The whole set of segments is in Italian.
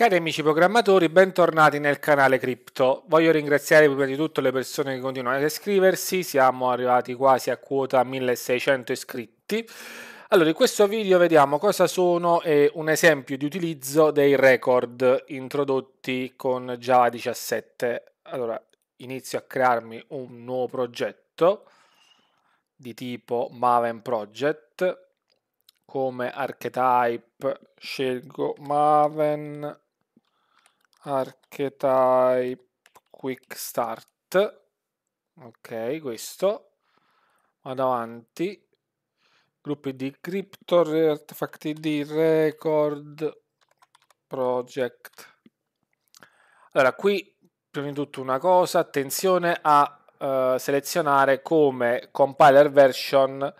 Cari amici programmatori, bentornati nel canale Crypto. Voglio ringraziare prima di tutto le persone che continuano ad iscriversi, siamo arrivati quasi a quota 1600 iscritti. Allora, in questo video vediamo cosa sono e un esempio di utilizzo dei record introdotti con Java 17. Allora, inizio a crearmi un nuovo progetto di tipo Maven Project. Come archetype scelgo Maven archetype quick start ok questo vado avanti gruppi di crypto artefacti di record project allora qui prima di tutto una cosa attenzione a uh, selezionare come compiler version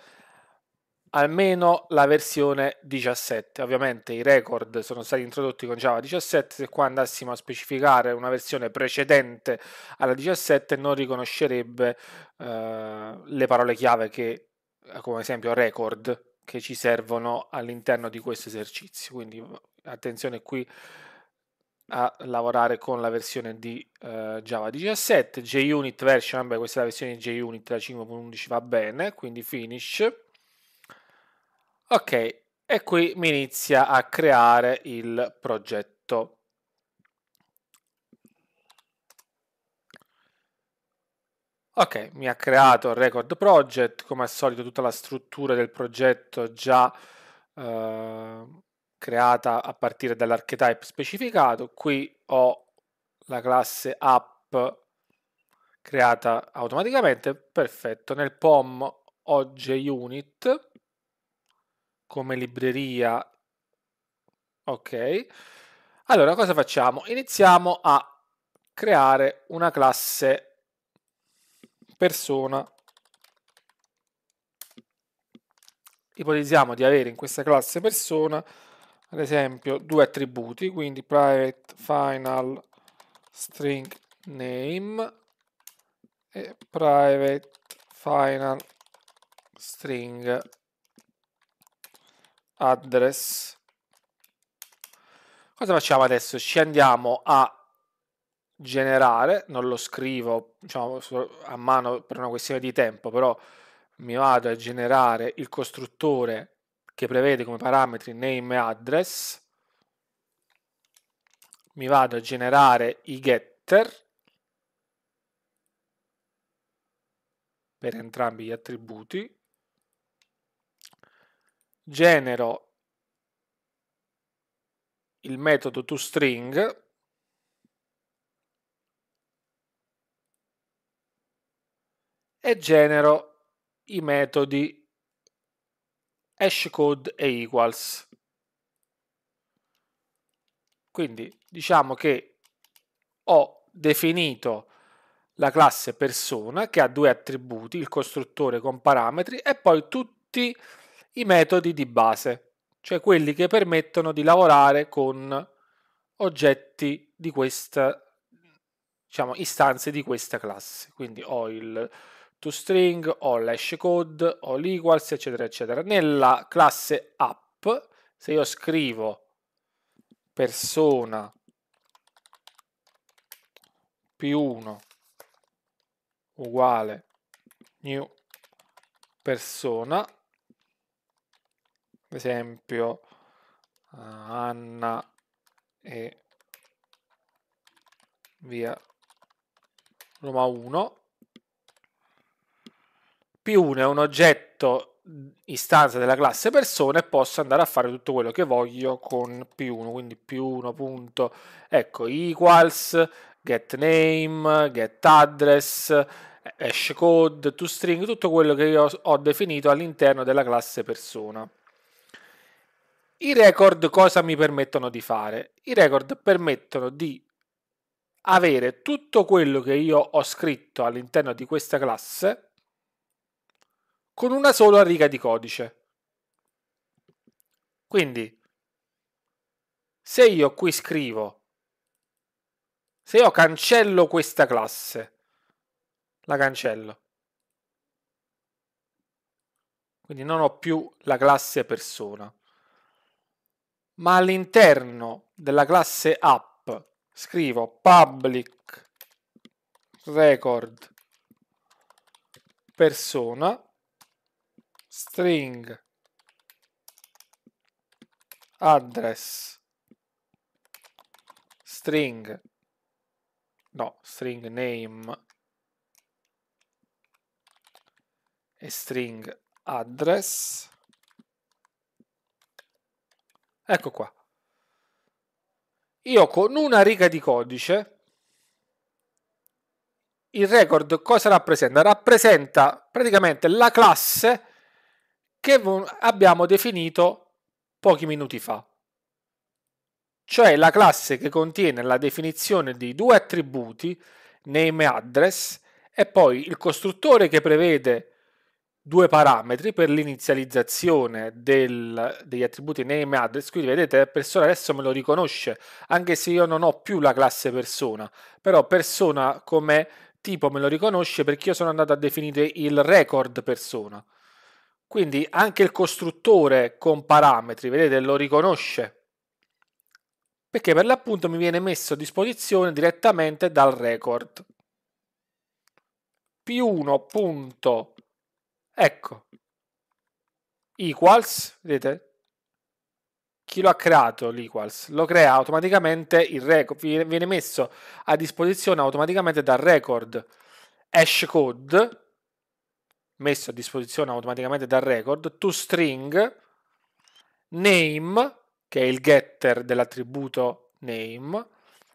almeno la versione 17. Ovviamente i record sono stati introdotti con Java 17, se qua andassimo a specificare una versione precedente alla 17 non riconoscerebbe eh, le parole chiave che come esempio record che ci servono all'interno di questo esercizio. Quindi attenzione qui a lavorare con la versione di eh, Java 17, JUnit version, beh, questa è la versione di JUnit, la 5.11 va bene, quindi finish Ok, e qui mi inizia a creare il progetto. Ok, mi ha creato il record project, come al solito tutta la struttura del progetto già eh, creata a partire dall'archetype specificato. Qui ho la classe app creata automaticamente, perfetto. Nel POM ho unit come libreria. Ok. Allora, cosa facciamo? Iniziamo a creare una classe persona. Ipotizziamo di avere in questa classe persona, ad esempio, due attributi, quindi private final string name e private final string address. Cosa facciamo adesso? Ci andiamo a generare, non lo scrivo diciamo, a mano per una questione di tempo, però mi vado a generare il costruttore che prevede come parametri name e address, mi vado a generare i getter per entrambi gli attributi, genero il metodo toString e genero i metodi hashCode e equals. Quindi diciamo che ho definito la classe persona che ha due attributi, il costruttore con parametri e poi tutti i i metodi di base, cioè quelli che permettono di lavorare con oggetti di questa, diciamo, istanze di questa classe. Quindi ho il toString, ho l'hashcode, ho l'equals, eccetera, eccetera. Nella classe app, se io scrivo persona p1 uguale new persona ad esempio eh, Anna e via Roma 1. P1 è un oggetto istanza della classe persona e posso andare a fare tutto quello che voglio con P1, quindi P1 punto, ecco, equals, get name, get address, hash code, toString, tutto quello che io ho definito all'interno della classe persona. I record cosa mi permettono di fare? I record permettono di avere tutto quello che io ho scritto all'interno di questa classe con una sola riga di codice. Quindi, se io qui scrivo, se io cancello questa classe, la cancello. Quindi non ho più la classe persona ma all'interno della classe app scrivo public record persona string address string no string name e string address Ecco qua. Io con una riga di codice il record cosa rappresenta? Rappresenta praticamente la classe che abbiamo definito pochi minuti fa. Cioè la classe che contiene la definizione di due attributi, name e address, e poi il costruttore che prevede due parametri per l'inizializzazione del, degli attributi name e address, quindi vedete persona adesso me lo riconosce, anche se io non ho più la classe persona, però persona come tipo me lo riconosce perché io sono andato a definire il record persona. Quindi anche il costruttore con parametri, vedete, lo riconosce perché per l'appunto mi viene messo a disposizione direttamente dal record. P1. Ecco, equals, vedete? Chi lo ha creato l'equals? Lo crea automaticamente il record, viene messo a disposizione automaticamente dal record hash code, messo a disposizione automaticamente dal record, to string name, che è il getter dell'attributo name,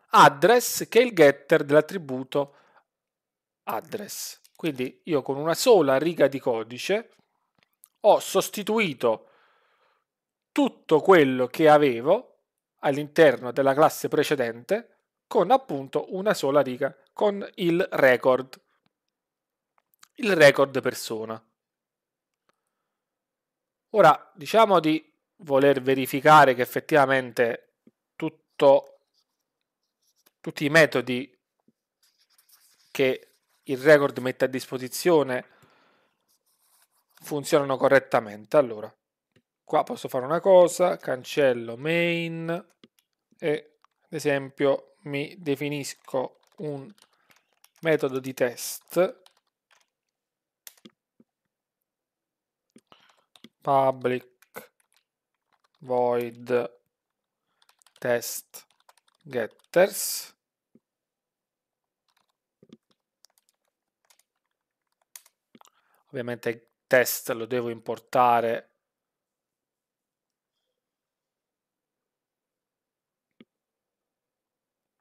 address, che è il getter dell'attributo address. Quindi io con una sola riga di codice ho sostituito tutto quello che avevo all'interno della classe precedente con appunto una sola riga, con il record, il record persona. Ora, diciamo di voler verificare che effettivamente tutto, tutti i metodi che il record mette a disposizione funzionano correttamente. Allora, qua posso fare una cosa, cancello main e ad esempio mi definisco un metodo di test public void test getters ovviamente test lo devo importare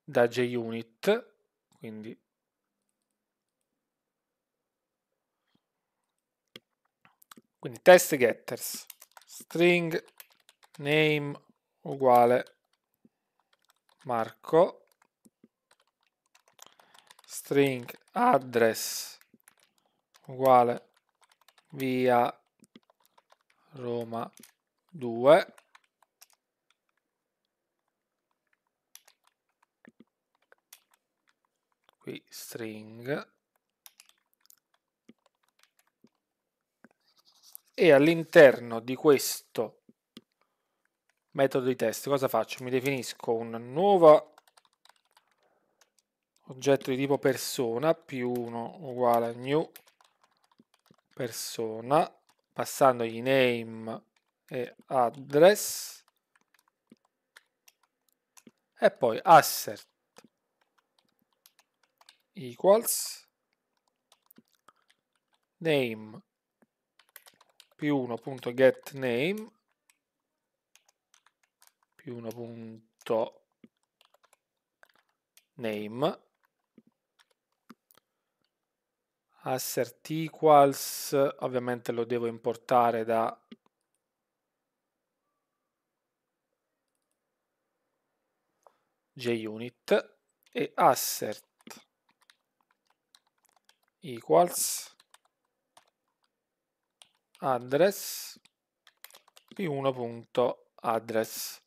da JUnit, quindi quindi test getters string name uguale Marco string address uguale via Roma 2 qui string e all'interno di questo metodo di test cosa faccio? Mi definisco un nuovo oggetto di tipo persona più 1 uguale a new persona, passandogli name e address e poi assert equals name più 1.get name più 1.name assert equals ovviamente lo devo importare da JUnit e assert equals address p1.address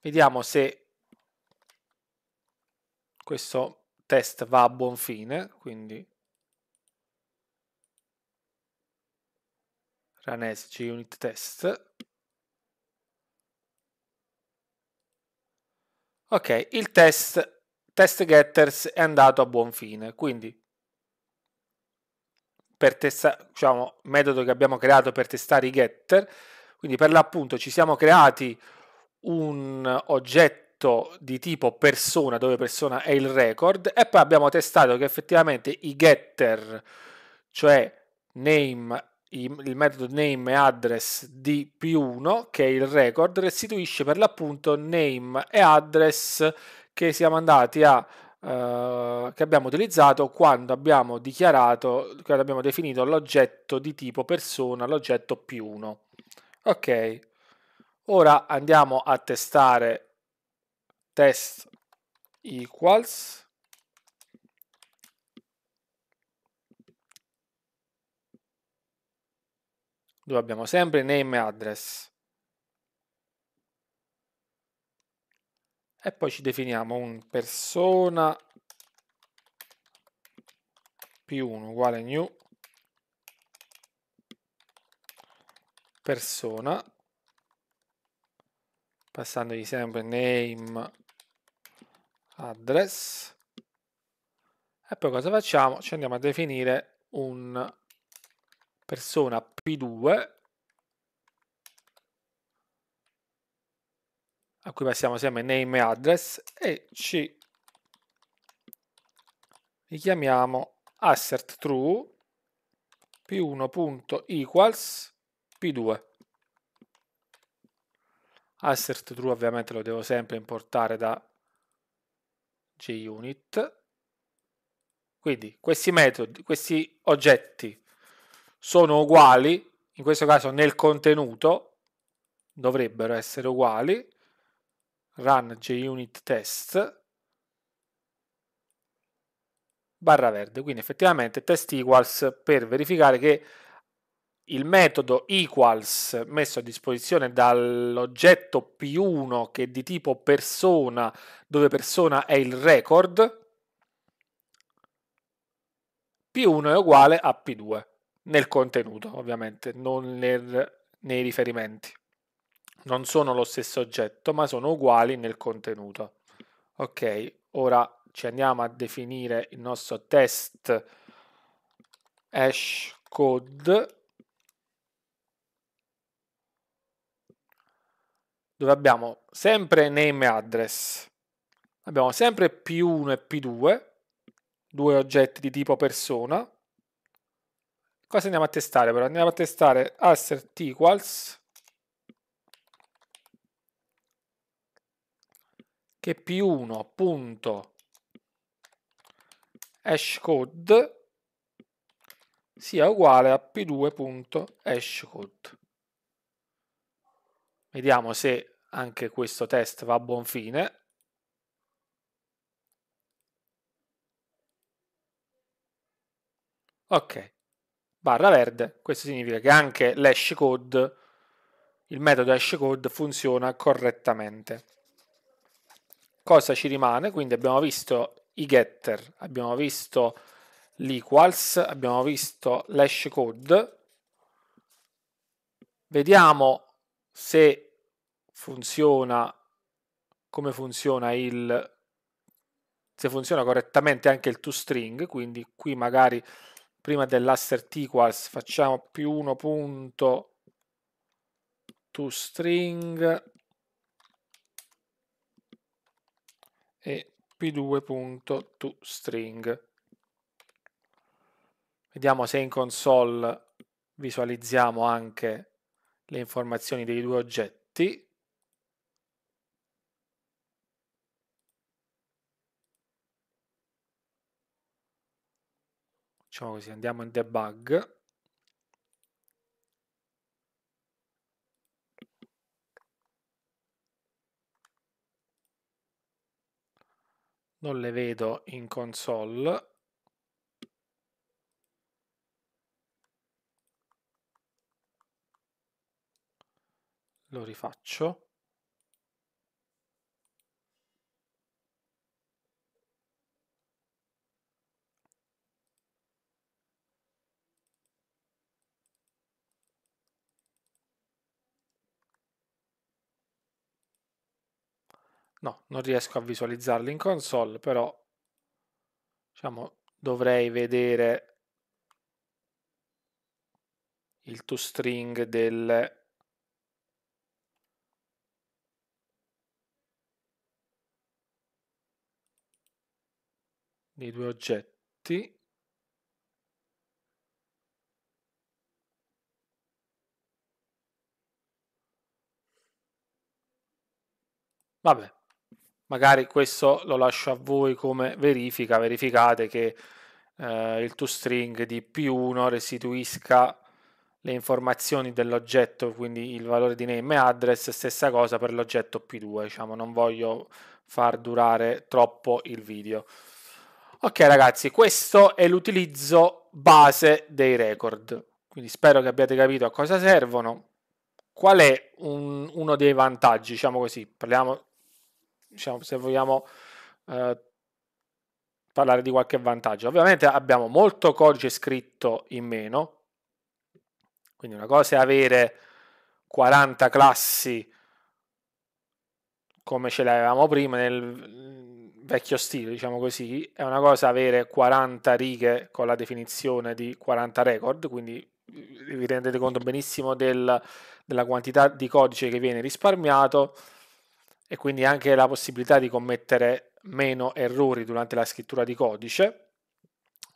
vediamo se questo test va a buon fine, quindi run unit test. Ok, il test, test getters è andato a buon fine, quindi per testare, diciamo, metodo che abbiamo creato per testare i getter, quindi per l'appunto ci siamo creati un oggetto oggetto di tipo persona, dove persona è il record, e poi abbiamo testato che effettivamente i getter, cioè name, il metodo name e address di P1, che è il record, restituisce per l'appunto name e address che siamo andati a eh, che abbiamo utilizzato quando abbiamo dichiarato, quando abbiamo definito l'oggetto di tipo persona, l'oggetto P1. Ok, ora andiamo a testare test equals dove abbiamo sempre name e address e poi ci definiamo un persona p1 uguale new persona passandogli sempre name address e poi cosa facciamo? Ci andiamo a definire un persona P2 a cui passiamo sempre name e address e ci richiamiamo assert true p1.equals p2 assert true ovviamente lo devo sempre importare da JUnit. Quindi questi metodi, questi oggetti sono uguali, in questo caso nel contenuto dovrebbero essere uguali, run JUnit test barra verde, quindi effettivamente test equals per verificare che il metodo equals messo a disposizione dall'oggetto P1 che è di tipo persona, dove persona è il record, P1 è uguale a P2 nel contenuto, ovviamente, non nel, nei riferimenti. Non sono lo stesso oggetto, ma sono uguali nel contenuto. Ok, ora ci andiamo a definire il nostro test hash code dove abbiamo sempre name e address, abbiamo sempre P1 e P2, due oggetti di tipo persona. Cosa andiamo a testare però? Andiamo a testare assert equals che p1.hashcode sia uguale a p2.hashcode. Vediamo se anche questo test va a buon fine. Ok, barra verde, questo significa che anche l'hash code, il metodo hash code funziona correttamente. Cosa ci rimane? Quindi abbiamo visto i getter, abbiamo visto l'equals, abbiamo visto l'hash code. Vediamo se funziona come funziona il se funziona correttamente anche il toString, quindi qui magari prima dell'assert equals facciamo più 1 punto toString e p2.toString. Vediamo se in console visualizziamo anche le informazioni dei due oggetti. Facciamo così, andiamo in debug. Non le vedo in console. Lo rifaccio. No, non riesco a visualizzarli in console, però diciamo, dovrei vedere il toString del dei due oggetti Vabbè, magari questo lo lascio a voi come verifica, verificate che eh, il toString di P1 restituisca le informazioni dell'oggetto, quindi il valore di name e address, stessa cosa per l'oggetto P2, diciamo, non voglio far durare troppo il video. Ok ragazzi, questo è l'utilizzo base dei record, quindi spero che abbiate capito a cosa servono. Qual è un, uno dei vantaggi, diciamo così, parliamo diciamo, se vogliamo eh, parlare di qualche vantaggio. Ovviamente abbiamo molto codice scritto in meno, quindi una cosa è avere 40 classi come ce le avevamo prima nel vecchio stile, diciamo così, è una cosa avere 40 righe con la definizione di 40 record, quindi vi rendete conto benissimo del, della quantità di codice che viene risparmiato e quindi anche la possibilità di commettere meno errori durante la scrittura di codice.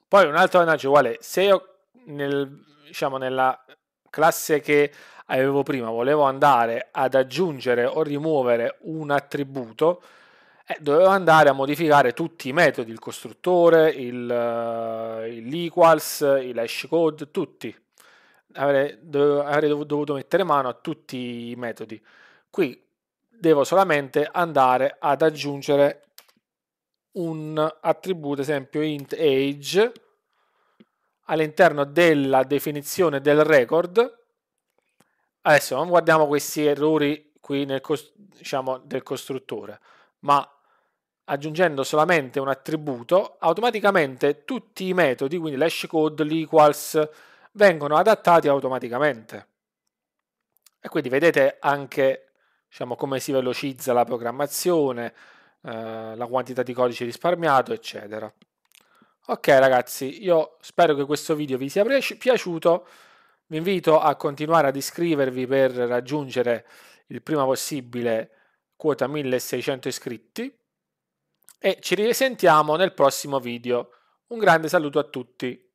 Poi un altro vantaggio uguale, Se io nel, diciamo, nella classe che avevo prima volevo andare ad aggiungere o rimuovere un attributo, eh, dovevo andare a modificare tutti i metodi, il costruttore, il, uh, l'equals, l'hashcode, tutti. Avrei, dovuto mettere mano a tutti i metodi. Qui devo solamente andare ad aggiungere un attributo, esempio int age, all'interno della definizione del record. Adesso non guardiamo questi errori qui nel, diciamo, del costruttore, ma aggiungendo solamente un attributo, automaticamente tutti i metodi, quindi l'hash code, l'equals, vengono adattati automaticamente. E quindi vedete anche diciamo, come si velocizza la programmazione, eh, la quantità di codice risparmiato, eccetera. Ok ragazzi, io spero che questo video vi sia piaciuto, vi invito a continuare ad iscrivervi per raggiungere il prima possibile quota 1600 iscritti e ci risentiamo nel prossimo video. Un grande saluto a tutti!